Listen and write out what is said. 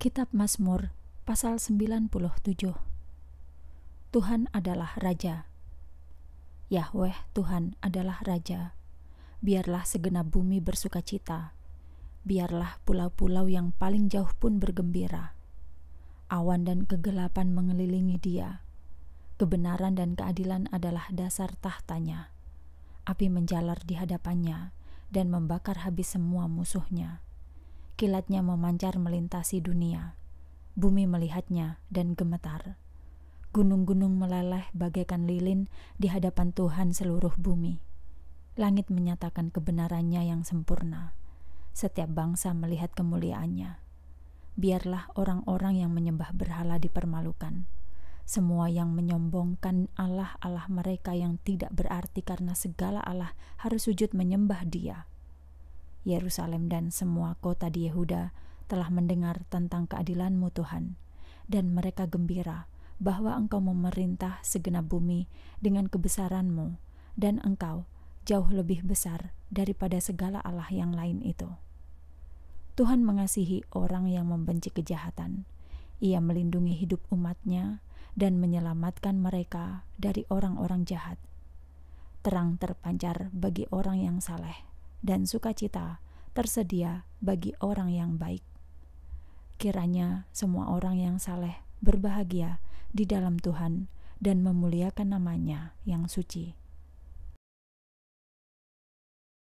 Kitab Mazmur pasal 97 Tuhan adalah Raja Yahweh Tuhan adalah Raja Biarlah segenap bumi bersukacita. Biarlah pulau-pulau yang paling jauh pun bergembira Awan dan kegelapan mengelilingi dia Kebenaran dan keadilan adalah dasar tahtanya Api menjalar di hadapannya dan membakar habis semua musuhnya. Kilatnya memancar melintasi dunia. Bumi melihatnya dan gemetar. Gunung-gunung meleleh bagaikan lilin di hadapan Tuhan seluruh bumi. Langit menyatakan kebenarannya yang sempurna. Setiap bangsa melihat kemuliaannya. Biarlah orang-orang yang menyembah berhala dipermalukan semua yang menyombongkan Allah-Allah mereka yang tidak berarti karena segala Allah harus sujud menyembah Dia. Yerusalem dan semua kota di Yehuda telah mendengar tentang keadilanmu Tuhan, dan mereka gembira bahwa engkau memerintah segenap bumi dengan kebesaranmu, dan engkau jauh lebih besar daripada segala Allah yang lain itu. Tuhan mengasihi orang yang membenci kejahatan. Ia melindungi hidup umatnya dan menyelamatkan mereka dari orang-orang jahat. Terang terpancar bagi orang yang saleh dan sukacita tersedia bagi orang yang baik. Kiranya semua orang yang saleh berbahagia di dalam Tuhan dan memuliakan namanya yang suci.